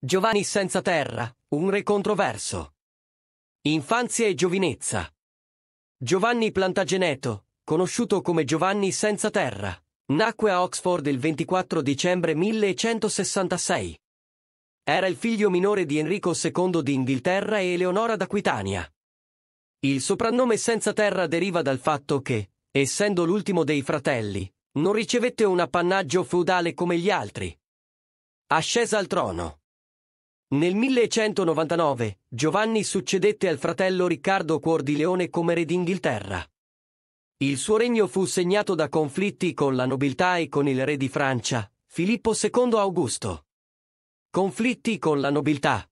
Giovanni senza terra, un re controverso. Infanzia e giovinezza. Giovanni Plantageneto, conosciuto come Giovanni senza terra, nacque a Oxford il 24 dicembre 1166. Era il figlio minore di Enrico II d'Inghilterra e Eleonora d'Aquitania. Il soprannome senza terra deriva dal fatto che, essendo l'ultimo dei fratelli, non ricevette un appannaggio feudale come gli altri. Ascesa al trono. Nel 1199 Giovanni succedette al fratello Riccardo Cuor di Leone come re d'Inghilterra. Il suo regno fu segnato da conflitti con la nobiltà e con il re di Francia, Filippo II Augusto. Conflitti con la nobiltà.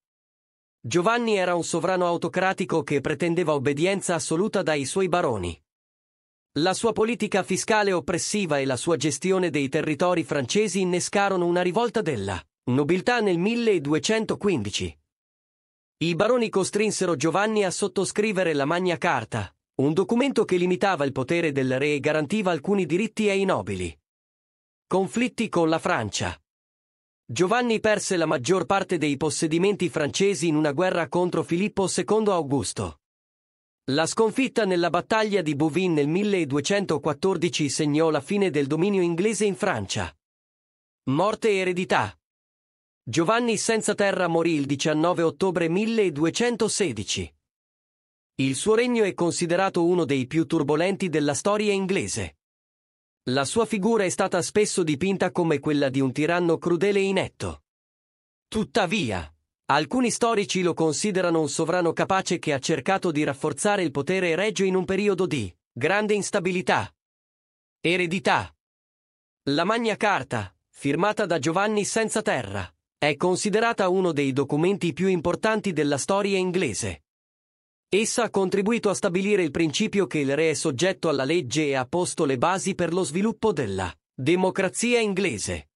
Giovanni era un sovrano autocratico che pretendeva obbedienza assoluta dai suoi baroni. La sua politica fiscale oppressiva e la sua gestione dei territori francesi innescarono una rivolta della Nobiltà nel 1215. I baroni costrinsero Giovanni a sottoscrivere la Magna Carta, un documento che limitava il potere del re e garantiva alcuni diritti ai nobili. Conflitti con la Francia. Giovanni perse la maggior parte dei possedimenti francesi in una guerra contro Filippo II Augusto. La sconfitta nella battaglia di Bouvines nel 1214 segnò la fine del dominio inglese in Francia. Morte e eredità. Giovanni senza terra morì il 19 ottobre 1216. Il suo regno è considerato uno dei più turbolenti della storia inglese. La sua figura è stata spesso dipinta come quella di un tiranno crudele e inetto. Tuttavia, alcuni storici lo considerano un sovrano capace che ha cercato di rafforzare il potere regio in un periodo di grande instabilità. Eredità. La Magna Carta, firmata da Giovanni senza terra è considerata uno dei documenti più importanti della storia inglese. Essa ha contribuito a stabilire il principio che il re è soggetto alla legge e ha posto le basi per lo sviluppo della democrazia inglese.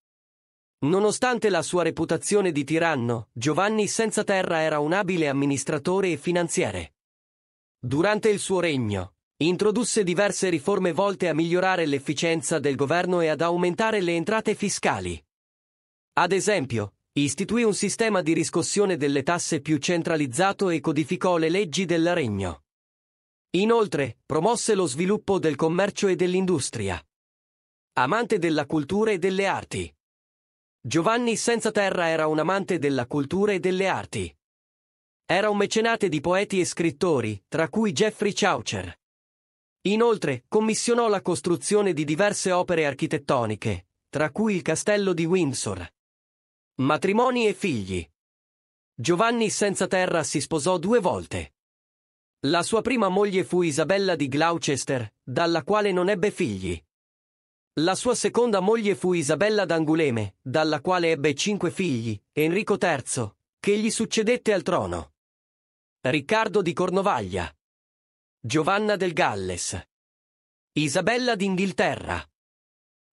Nonostante la sua reputazione di tiranno, Giovanni senza terra era un abile amministratore e finanziere. Durante il suo regno, introdusse diverse riforme volte a migliorare l'efficienza del governo e ad aumentare le entrate fiscali. Ad esempio, Istituì un sistema di riscossione delle tasse più centralizzato e codificò le leggi del regno. Inoltre, promosse lo sviluppo del commercio e dell'industria. Amante della cultura e delle arti. Giovanni Senza Terra era un amante della cultura e delle arti. Era un mecenate di poeti e scrittori, tra cui Geoffrey Chaucer. Inoltre, commissionò la costruzione di diverse opere architettoniche, tra cui il castello di Windsor. Matrimoni e figli. Giovanni senza terra si sposò due volte. La sua prima moglie fu Isabella di Gloucester, dalla quale non ebbe figli. La sua seconda moglie fu Isabella d'Anguleme, dalla quale ebbe cinque figli, Enrico III, che gli succedette al trono. Riccardo di Cornovaglia. Giovanna del Galles. Isabella d'Inghilterra.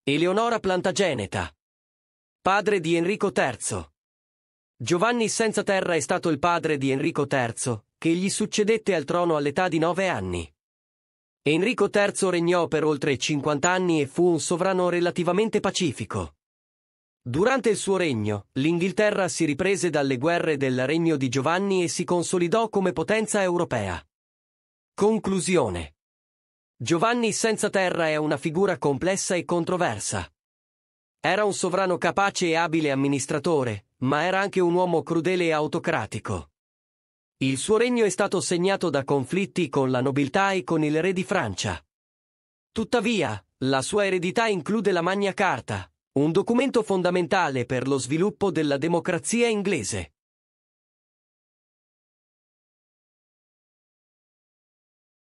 Eleonora Plantageneta padre di Enrico III. Giovanni Senza Terra è stato il padre di Enrico III, che gli succedette al trono all'età di nove anni. Enrico III regnò per oltre 50 anni e fu un sovrano relativamente pacifico. Durante il suo regno, l'Inghilterra si riprese dalle guerre del regno di Giovanni e si consolidò come potenza europea. Conclusione Giovanni senza terra è una figura complessa e controversa. Era un sovrano capace e abile amministratore, ma era anche un uomo crudele e autocratico. Il suo regno è stato segnato da conflitti con la nobiltà e con il re di Francia. Tuttavia, la sua eredità include la Magna Carta, un documento fondamentale per lo sviluppo della democrazia inglese.